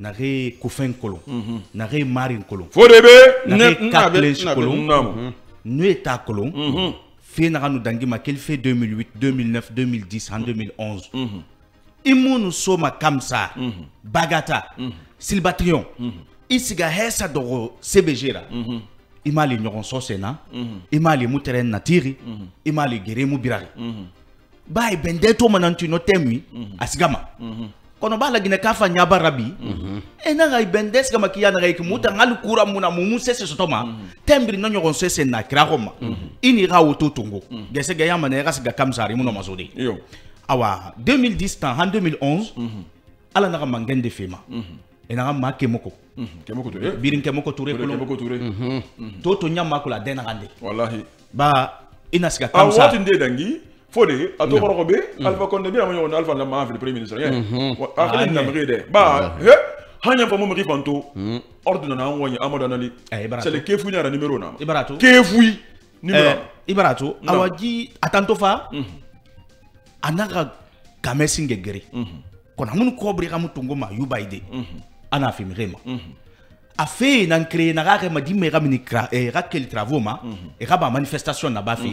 nage kofɛn kolon mhm. nage marin kolon fo de be nage kolon n'u ye ta kolon mhm. fe naga nu dangi ma keli fe 2008 2009 2010 en 2011 i munu soma kamsa bagata mhm. silbatrion i siga hɛsa dɔgɔ cbg ra i m'a le ɲɔgɔn sɔ senna natiri i m'a le gere mu birari b'a ye bɛn dɛ to bala gine kafa nyaba rabi mm -hmm. Eh, na ngai bendes kama kiya na ngai kimuta mm -hmm. ngali kura muna mumu sese sotoma mm -hmm. tembri na kira goma mm -hmm. ini mhm. ga woto tungo mm -hmm. gese ga yama na ga siga kamsari muno mazodi yo awa 2010 tan han 2011 mm -hmm. ala na ga mangende fema mm -hmm. ena eh, ma kemoko mm -hmm. kemoko ture birin kemoko ture kolo kemoko ture mhm. Mhm. toto nyama kula dena gande wallahi ba ina siga kamsari awati dangi fode a togoroko be alpha conde birama ñogonde alpha lamma en premier ministre ñe a xene namri de ba he hanya fa momri fanto ordre na ngoñe amado nali c'est le kefu ñara numéro na ibarato kefu numéro ibarato awaji atanto fa anaga game singe geri kono mun kobri xamu tungo ma yubayde ana fimirema a fe nan créé naxa xema dimma i xa mini xa keli travaux ma i xa ba manifestation na ba fe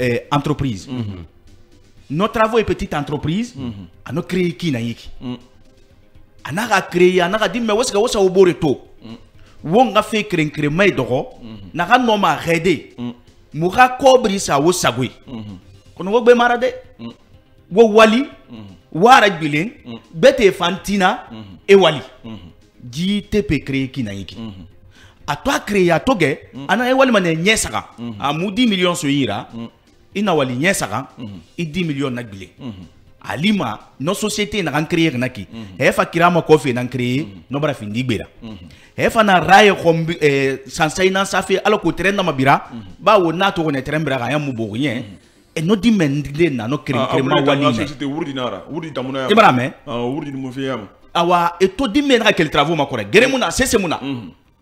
euh, entreprise mm -hmm. nos travaux est petite entreprise mm -hmm. ano créé kina yiki mm. ana ka créé ana ka di mɛ wosika wosa wo bore to mm. wo n ka fe kerenkeren ma ye dɔgɔ mm -hmm. na ka nɔ ma rɛde mm. mu ka kɔbiri sa wo sago ye wo gbe mara wo wali mm -hmm. wo gbilen mm. fantina mm -hmm. e wali mm -hmm. ji tɛ pe yiki mm -hmm. a to a créé a to gɛ mm. ana e walima nɛ ɲɛ saga mm -hmm. a mu di miliyɔn so yira mhm i na wali ɲɛ saga mhm. i di million na gwile mhm. ali ma no société na kan créer na ki mhm. hefa kirama ko fe nan créer no bara fin digbera hefa na raye khombi eh, sansai na safi ala ko tren na mabira ba wo to ne tren bra ga yamu bogo nye e eh, no di mendile na no créer ah, ah, créer ma wali ne société wurdi na ra wurdi tamuna ya ibra me eh? ah, wurdi mo fe awa e to di men na kel travaux ma kore gere muna sese muna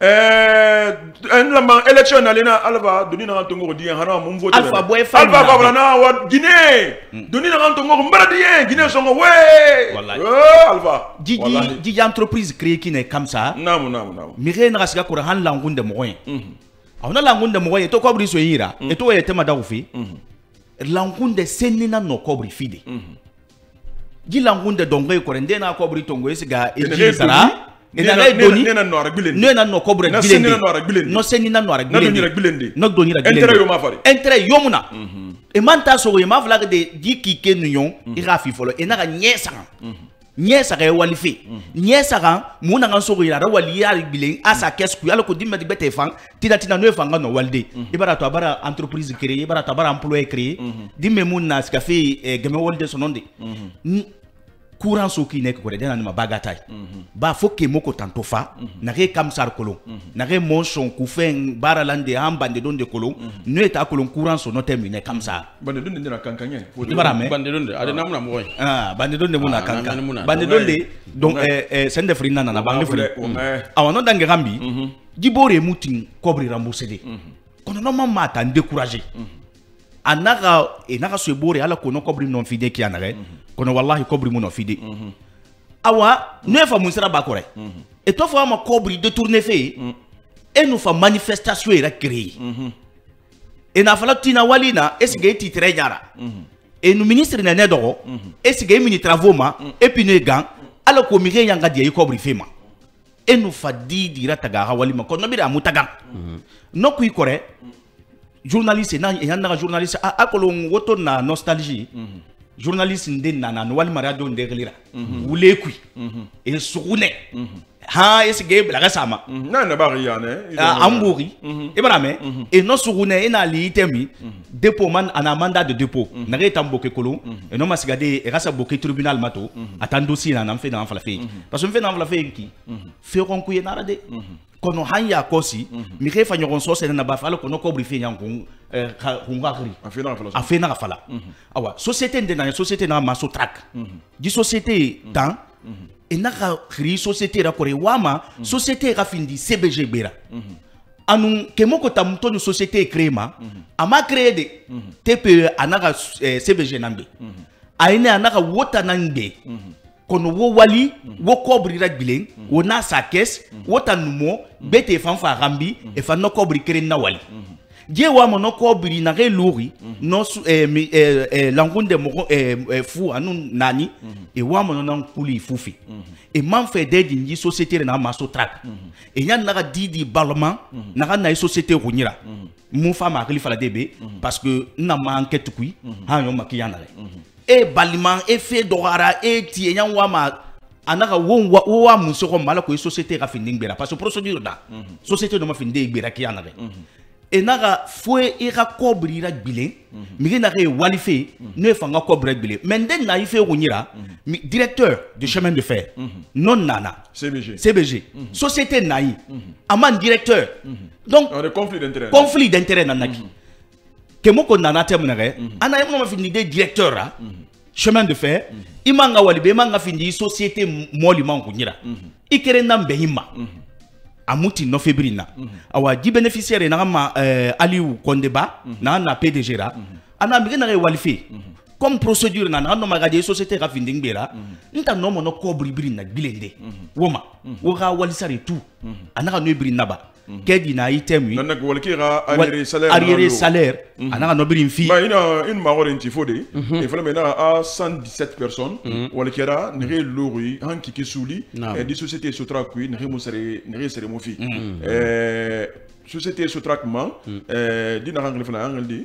Eh, alba na vote alba boy fa alba na wa guinée doni na mbara guinée songo we alba Di entreprise créée qui n'est comme ça namu namu namu mire hmm. ah, hmm. hmm. na siga ko han langunde mo yen awna langunde mo yen to ko so yira et to senina no ko fide de ko na ko tongo esiga sara ina lay doni nena no rek bilen nena no ko rek no rek no sen nina no rek bilen nena rek bilen de no doni rek bilen intérêt yo ma fari intérêt yo muna mhm. e man ta so yo ma de di ki ke nu yon mhm. fi folo mhm. e na ga nyesa nyesa ga wali fe nyesa ga na ga so yo ra wali ya rek bilen asa kes ku yalo ko dimma di bete fan tina tina no e fan no walde ibara e bara to bara entreprise créer e bara to bara emploi créer dimme mun na ska fe eh, gemme wolde sononde courant soki ne ko de na mabaga tai ba foke moko tanto fa mhm. na ke kam sar kolon mhm. na ke mon son ku fen bara lande han bande don de kolon ne ta kolon courant so no termine kam sa bande don de na kankanye bande don de ade ah, na moy ah bande don de muna ah, kanka bande don de donc eh eh sende frina na bande frina awon ah, dange gambi mhm. jibore mutin kobri ramboussé de kono no ma tan décourager a n'a e n'a so bore ala kono kɔbiri nɔ fide kiya na dɛ mhm. kono walahi kɔbiri mu nɔ fide mhm. awa n'o ye fa sira b'a kɔrɔ ye mhm. e tɔ fɔ a ma kɔbiri détourné fɛ yen e n'u fa manifestation yɛrɛ créé e n'a fɔla tina wali na est ce que e t'i tɛrɛ ɲara e nu ministre nɛnɛ dɔgɔ est ce que e mini travaux ma et puis ne gan ala ko mike yan ka diya i kɔbiri fɛ ma e n'u fa di dira taga a ka wali ma kɔnɔ bi a mu taga n'o k'i kɔrɔ journaliste n'a yan journaliste a akolon woto na nostalgie mhm. journaliste nde nana wali walima radio nde gelira mm wule kui mhm. e sugune mhm. ha ese ge blaga sama na na bari yane uh, amburi mm me e no sugune li temi depo dépôt man ana amanda de dépôt na ge tamboke kolon mm e no masigade e rasa boke tribunal mato mm -hmm. na na mfe na fala fe mm -hmm. parce mfe na fala fe ki feron kuye na rade kono han ya kosi mm fa nyogon so sene na ba falo kono ko bri fe nyang kun eh, kun ga afena fala afena fala mhm. awa société nde na société na maso track di mhm. société tan mhm. e na ga kri société ra kore wama société ga findi cbg bera anu ke moko ta muto ni société e créé ma ama créé de tpe anaga eh, cbg nambe aine anaga wota na ngbe kono wo wali wo kobrira gbilen wo n'a sa kɛsi wo tanumo numo be te fan fa gambi e fan nɔ kobri na wali je wa mo nɔ kobri na ge lori nɔ de mogo fu anu nani e wa mon na kuli fufi e man fɛ dɛ di société na maso trap e ɲa naga di di baloma naga na société rounira. mun fa ma hakili fala debe parce que na ma enquête kui ha ɲɔ makiya na et balima e fe et e, e tiɲɛya wa ma a won ka wo wa wa ko ye société ka bira parce que procédure da mhm. société dɔ ma fini mhm. e e mhm. de gbera k'i yana dɛ e n'a ka fo e ka kɔ biri la gbilen n'a ka ye mais na directeur du chemin de fer non, nana CBG CBG société naï. Amant directeur donc conflit d'intérêt conflit d'intérêt nana kemoko nana te munere ana yemo ma fini de directeur a chemin de fer imanga walibe manga fini société il crée ikere na mbehima amuti no novembre awa di bénéficiaire na ma aliou kondeba na na pdg ra ana mbige na walife comme procédure na na ma gaje société a fini ngbera nta no mono ko bribri na gbilende woma wo ga walisare tout ana ka no brina bas kɛ dina i tɛ mun arriéré salaire mhm. mhm. e a n'a ka nɔbiri in fi une maagre une tifode et fala bɛ n'a a 117 personnes mhm. walikɛra nege louri han souli. Et eh, di société sotra kui nege musere mo fi. Euh société sotra kuma euh na kan fana an di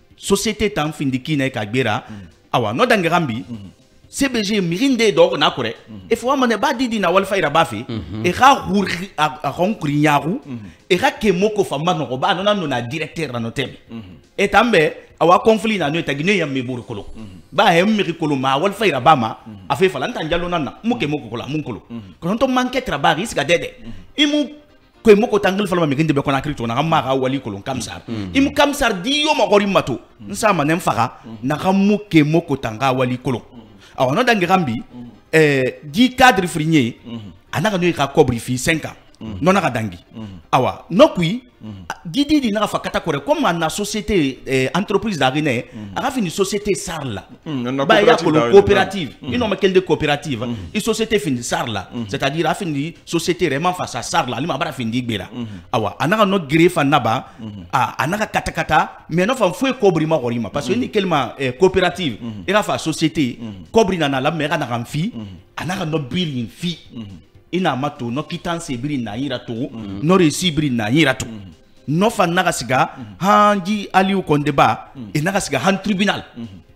société tan findikina e kagbera awa no dangera cbg mirinde e donc na kure e fo na wal fayra ba fe e ga huri a kuri nyaru e ga ke moko ba no na no na directeur no et tambe awa conflit na no e tagine ya me ba he mi kolo ma wal fayra ba ma a fe falan moko to manke trabari dede imu koy moko tangil falma mi gindi be kona krito na ma ga wali kolon kamsar mm. im kamsar di yo ma gori mato nsa ma nem mm. faga na ga muke moko tanga wali kolon mm. no dangi gambi eh di cadre frinier anaka no ka kobri fi 5 ans nona ka dangi awa nokui Didi mm-hmm. di n'a eh, mm-hmm. fa mm, une comme na société entreprise da mm -hmm. une société SARL. la mm -hmm. ba ya ko coopérative mm société fini sarla, mm-hmm. c'est-à-dire a fini société vraiment face à sarla, la lima une fini qui mm -hmm. awa anaga no a fa naba a anaga kata kata mais no fa fait ko ma parce que mm -hmm. ni kelma eh, coopérative mm -hmm. fa société mm ko na la na fi no i n'a ma to nɔ kitanse biri na yira tugun mm -hmm. nɔ resi biri na yira tugun mm -hmm. nɔ fani n'a ka siga hanji aliu kɔndeba i e n'a ka siga han tribunal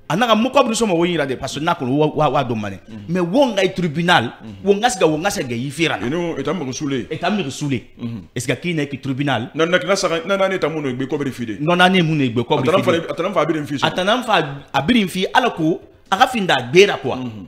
a n'a ka mɔkɔ biri sɔn ma wo yira de parce que n'a kɔni wa wa dɔn mane mɛ wo n ka ye tribunal wo n ka siga wo n ka siga gɛ i fira la. inu eta mɛgɛ sule. eta mɛgɛ sule. est-ce que k'i na k'i tribunal. na na kina saga na naani eta mun de gbe kɔbiri fi de. nɔ naani ye mun de gbe kɔbiri fa a biri fi sɔrɔ. a tana fa a fi ala ko a ka fin da gbera kuwa. Mhm.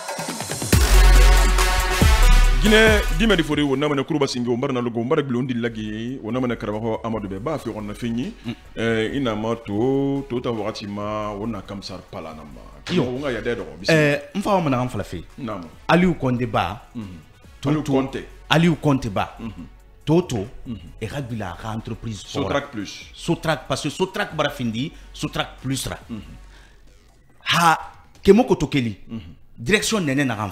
Guinée dimedi fori wona mane kuruba singe mbar na logo ombar bilondi lagi wona mane karabaho amadou be ba fi on na fini mm. euh ina ma to to ta wakati ma wona kamsar pala na ma yo nga ya de do eh mfa wona ngam fala fi namo aliou konde ba mhm. aliou konte aliou konte ba mhm. toto mhm. e rabila ka entreprise sotrac plus sotrac parce que sotrac bara findi plus ra ha kemoko tokeli direction nene na ngam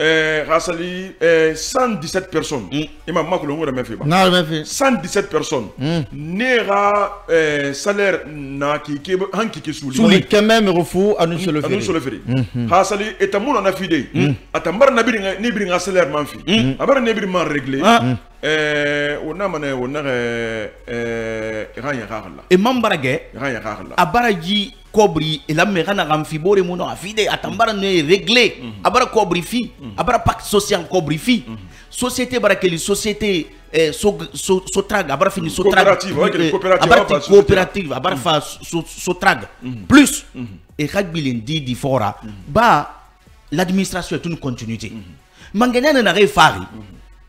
Eh, Rassali, 117 eh, personnes. Et mm. ma marque le mot même mes 117 personnes. Mm. Nera eh, salaire na qui qui qui qui souli. Souli quand même refou à nous se le faire. À nous se le faire. Rassali et ta mon en fidé À ta mère n'abri n'abri un salaire ma fi. À mm. mère n'abri man réglé. Ah. On e a mané on a rien rare là. Et mambarague. Rien rare là. baraji kobri la na kamfibore muno afide atambara ne réglé mm abara kobri fi mm abara pacte social kobri fi mhm. société barakeli les société eh, so, so, so trag abara fini so trag eh, abara coopérative abara mhm. fa so, so trag mhm. plus et kagbilen di di fora ba l'administration est une continuité mangenya na na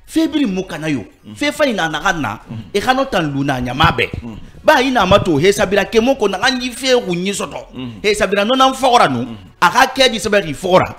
febiri mu kana yo fefani na naga na e kana tan luna nyama be ba ina mato he sabira ke moko na ngi fe ku soto he sabira no nan fora nu aka ke di sabira ki fora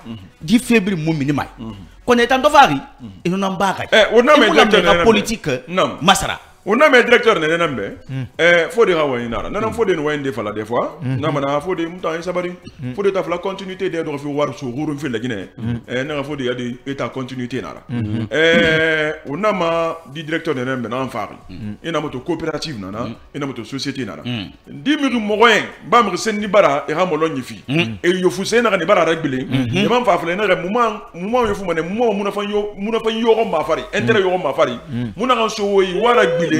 di febiri mu minima mm-hmm. kone tan do e no nan ba ka eh, e wona me docteur politique masara A un directeur Il faut hmm. eh, nara hmm. des de fala des fois hmm. faut mutan continuité de do fi war so hurun fi eh nana Il faut de état continuité nara eh wona ma di directeur ne nenan fari nan ina coopérative nana ina société nana di yo fa moment yo fu fa yo fa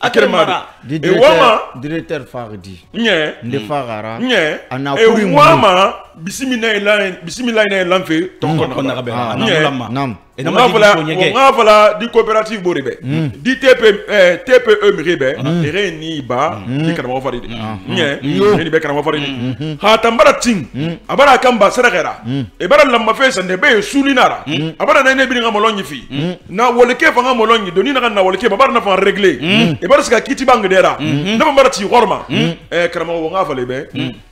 akirmara ewama directeur faridi nye nde hmm. fagara nye anakuri ewama bismillah ilan bisimila ilan lanfe tɔnkɔ hmm, nakabɛ ah, nam wonga fala wonga fala di coopérative ɓo ri ɓe di tpe mi ri ɓe ere ni ba di karamɔgɔ fari de ɲɛ eni ɓe karamɔgɔ fari de ha tambara tin a bara kan ba sɛrɛkɛra i bara lambafe sande ɓe Soulinara, hmm. Abara a bara nane bini ka mɔlɔ ɲifi na walike fanga mɔlɔ ɲi doni na ka na walike ba bara nafa regle i hmm. e bara sika kiti bangedera hmm. nafa bara ti xorma eh, karamɔgɔ wonga fala i ɓɛ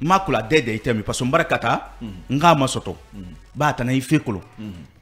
ma kula dede itemi parce que mbara kata mhm. nga masoto mhm. ba tana ife kolo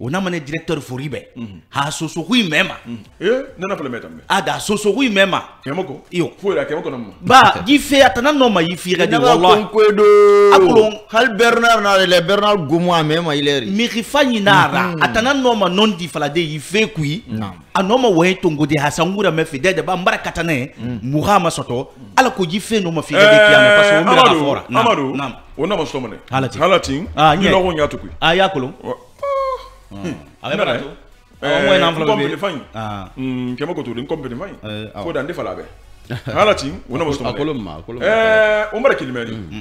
ona mhm. mane directeur foribe ha soso hui mema eh nana pole meta me ada soso hui mema kemoko iyo fuera kemoko namu ba gife atana no ma ife ga di wallahi akolo hali bernard na le bernard gomo amema ileri mirifani mm -hmm. atana noma nondi falade ifekui no. anoma waye tongode hasangura mefe dede ba mbara katane mm. muhama soto ala ko jife no ma figa de kiyama parce que o mira fora amadu nam ona ma somane halati halati ah, ni logo nyatu kui ah yakolo ah. abe barato Omwe na mfla bebe. Ah. Mm, kema ko to de kompeni fani. Ko dan de fala be. halati wona mo somane. Akolomma akolomma.